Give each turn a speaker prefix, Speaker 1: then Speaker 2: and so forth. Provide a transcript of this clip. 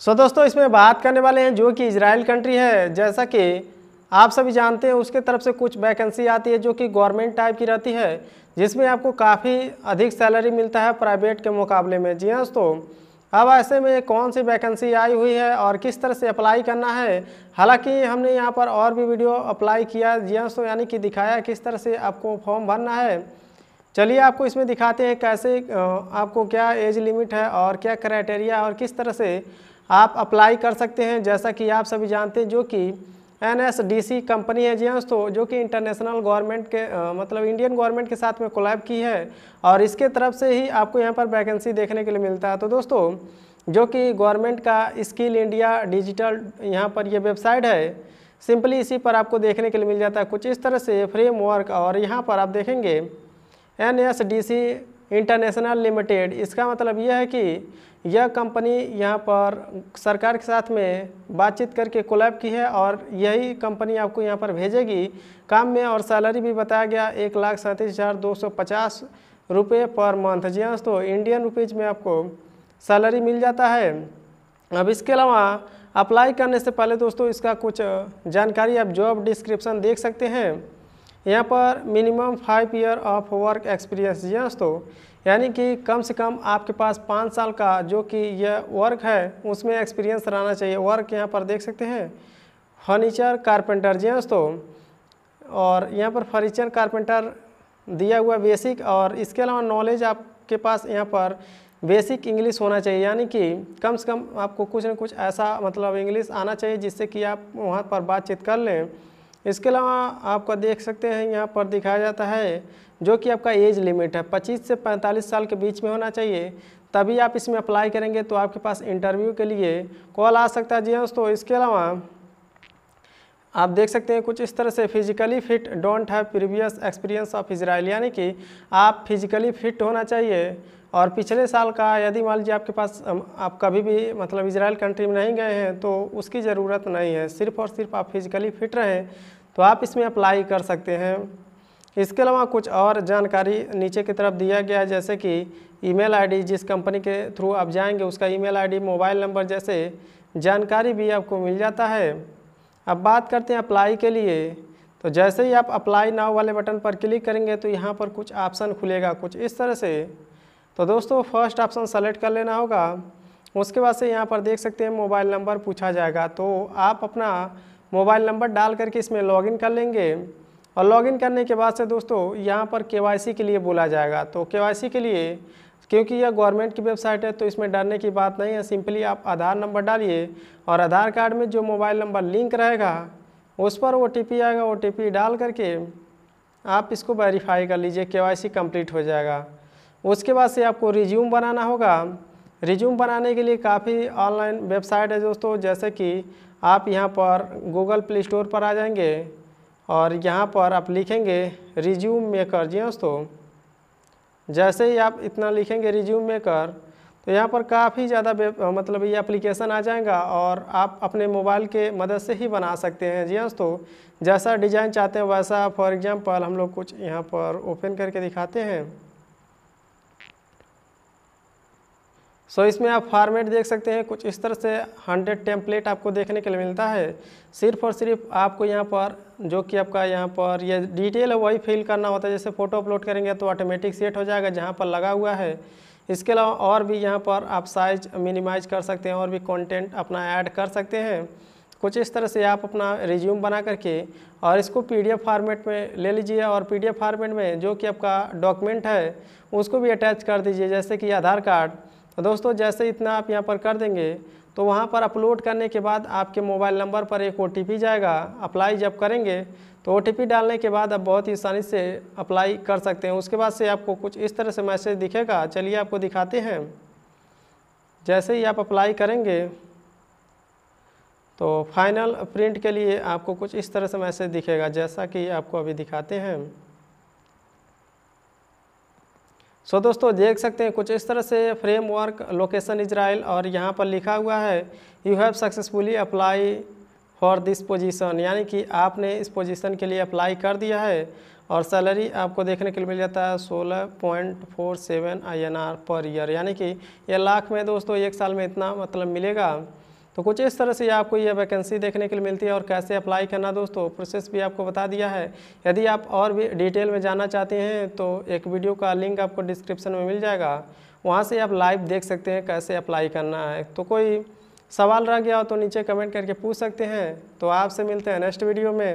Speaker 1: सो so, दोस्तों इसमें बात करने वाले हैं जो कि इसराइल कंट्री है जैसा कि आप सभी जानते हैं उसके तरफ से कुछ वैकेंसी आती है जो कि गवर्नमेंट टाइप की रहती है जिसमें आपको काफ़ी अधिक सैलरी मिलता है प्राइवेट के मुकाबले में जी हाँ दोस्तों अब ऐसे में कौन सी वैकेंसी आई हुई है और किस तरह से अप्लाई करना है हालांकि हमने यहाँ पर और भी वीडियो अप्लाई किया जी हाँ दोस्तों यानी कि दिखाया किस तरह से आपको फॉर्म भरना है चलिए आपको इसमें दिखाते हैं कैसे आपको क्या एज लिमिट है और क्या क्राइटेरिया और किस तरह से आप अप्लाई कर सकते हैं जैसा कि आप सभी जानते हैं जो कि एनएसडीसी कंपनी है जी हाँ दोस्तों जो कि इंटरनेशनल गवर्नमेंट के मतलब इंडियन गवर्नमेंट के साथ में कोलैब की है और इसके तरफ से ही आपको यहाँ पर वैकेंसी देखने के लिए मिलता है तो दोस्तों जो कि गवर्नमेंट का स्किल इंडिया डिजिटल यहाँ पर ये यह वेबसाइट है सिंपली इसी पर आपको देखने के लिए मिल जाता है कुछ इस तरह से फ्रेमवर्क और यहाँ पर आप देखेंगे N S D C international limited इसका मतलब यह है कि यह कंपनी यहाँ पर सरकार के साथ में बातचीत करके कोलैब की है और यही कंपनी आपको यहाँ पर भेजेगी काम में और सैलरी भी बताया गया एक लाख सैंतीस हज़ार दो सौ पचास रुपये पर मंथ जी हाँ दोस्तों इंडियन रुपीज़ में आपको सैलरी मिल जाता है अब इसके अलावा अप्लाई करने से पहले दोस्तों इसका कुछ जानकारी आप जॉब डिस्क्रिप्शन देख सकते हैं यहाँ पर minimum five year of work experience जी हाँ दोस्तों यानी कि कम से कम आपके पास पाँच साल का जो कि यह वर्क है उसमें एक्सपीरियंस रहना चाहिए वर्क यहाँ पर देख सकते हैं फर्नीचर कारपेंटर जी हाँ दोस्तों और यहाँ पर फर्नीचर कारपेंटर दिया हुआ बेसिक और इसके अलावा नॉलेज आपके पास यहाँ पर बेसिक इंग्लिश होना चाहिए यानी कि कम से कम आपको कुछ ना कुछ ऐसा मतलब इंग्लिश आना चाहिए जिससे कि आप वहाँ पर बातचीत कर लें इसके अलावा आपका देख सकते हैं यहाँ पर दिखाया जाता है जो कि आपका एज लिमिट है पच्चीस से पैंतालीस साल के बीच में होना चाहिए तभी आप इसमें अप्लाई करेंगे तो आपके पास इंटरव्यू के लिए कॉल आ सकता है जी हाँ दोस्तों इसके अलावा आप देख सकते हैं कुछ इस तरह से physically fit don't have previous experience of Israel यानी कि आप फिजिकली फिट होना चाहिए और पिछले साल का यदि मान लीजिए आपके पास आप कभी भी मतलब इसराइल कंट्री में नहीं गए हैं तो उसकी ज़रूरत नहीं है सिर्फ़ और सिर्फ आप फिजिकली फिट रहें तो आप इसमें अप्लाई कर सकते हैं इसके अलावा कुछ और जानकारी नीचे की तरफ दिया गया है जैसे कि ईमेल आईडी जिस कंपनी के थ्रू आप जाएंगे उसका ईमेल आईडी मोबाइल नंबर जैसे जानकारी भी आपको मिल जाता है अब बात करते हैं अप्लाई के लिए तो जैसे ही आप अप्लाई नाव वाले बटन पर क्लिक करेंगे तो यहाँ पर कुछ ऑप्शन खुलेगा कुछ इस तरह से तो दोस्तों फर्स्ट ऑप्शन सेलेक्ट कर लेना होगा उसके बाद से यहाँ पर देख सकते हैं मोबाइल नंबर पूछा जाएगा तो आप अपना मोबाइल नंबर डाल करके इसमें लॉगिन कर लेंगे और लॉगिन करने के बाद से दोस्तों यहाँ पर के के लिए बोला जाएगा तो के के लिए क्योंकि यह गवर्नमेंट की वेबसाइट है तो इसमें डरने की बात नहीं है सिंपली आप आधार नंबर डालिए और आधार कार्ड में जो मोबाइल नंबर लिंक रहेगा उस पर ओ आएगा ओ डाल करके आप इसको वेरीफाई कर लीजिए के वाई हो जाएगा उसके बाद से आपको रिज्यूम बनाना होगा रिज्यूम बनाने के लिए काफ़ी ऑनलाइन वेबसाइट है दोस्तों जैसे कि आप यहाँ पर गूगल प्ले स्टोर पर आ जाएंगे और यहाँ पर आप लिखेंगे रिज्यूम मेकर जी हाँ दोस्तों जैसे ही आप इतना लिखेंगे रिज्यूम मेकर तो यहाँ पर काफ़ी ज़्यादा मतलब ये एप्लीकेशन आ जाएगा और आप अपने मोबाइल के मदद से ही बना सकते हैं जी हाँ दोस्तों जैसा डिज़ाइन चाहते हैं वैसा फॉर एग्ज़ाम्पल हम लोग कुछ यहाँ पर ओपन करके दिखाते हैं सो so, इसमें आप फॉर्मेट देख सकते हैं कुछ इस तरह से हंड्रेड टेम्पलेट आपको देखने के लिए मिलता है सिर्फ और सिर्फ आपको यहाँ पर जो कि आपका यहाँ पर ये यह डिटेल है वही फिल करना होता है जैसे फ़ोटो अपलोड करेंगे तो ऑटोमेटिक सेट हो जाएगा जहाँ पर लगा हुआ है इसके अलावा और भी यहाँ पर आप साइज मिनिमाइज कर सकते हैं और भी कॉन्टेंट अपना ऐड कर सकते हैं कुछ इस तरह से आप अपना रिज्यूम बना करके और इसको पीडीएफ फॉर्मेट में ले लीजिए और पीडीएफ फॉर्मेट में जो कि आपका डॉक्यूमेंट है उसको भी अटैच कर दीजिए जैसे कि आधार कार्ड तो दोस्तों जैसे इतना आप यहाँ पर कर देंगे तो वहाँ पर अपलोड करने के बाद आपके मोबाइल नंबर पर एक ओ जाएगा अप्लाई जब करेंगे तो ओ डालने के बाद आप बहुत ही आसानी से अप्लाई कर सकते हैं उसके बाद से आपको कुछ इस तरह से मैसेज दिखेगा चलिए आपको दिखाते हैं जैसे ही आप अप्लाई करेंगे तो फाइनल प्रिंट के लिए आपको कुछ इस तरह से मैसेज दिखेगा जैसा कि आपको अभी दिखाते हैं सो दोस्तों देख सकते हैं कुछ इस तरह से फ्रेमवर्क लोकेशन इजराइल और यहाँ पर लिखा हुआ है you have successfully apply for this position यानी कि आपने इस पोजीशन के लिए अप्लाई कर दिया है और सैलरी आपको देखने के लिए मिल जाता है सोलह point four seven I N R per year यानी कि यह लाख में दोस्तों एक साल में इतना मतलब मिलेगा तो कुछ इस तरह से आपको ये वैकेंसी देखने के लिए मिलती है और कैसे अप्लाई करना दोस्तों प्रोसेस भी आपको बता दिया है यदि आप और भी डिटेल में जानना चाहते हैं तो एक वीडियो का लिंक आपको डिस्क्रिप्शन में मिल जाएगा वहाँ से आप लाइव देख सकते हैं कैसे अप्लाई करना है तो कोई सवाल रह गया हो तो नीचे कमेंट करके पूछ सकते हैं तो आपसे मिलते हैं नेक्स्ट वीडियो में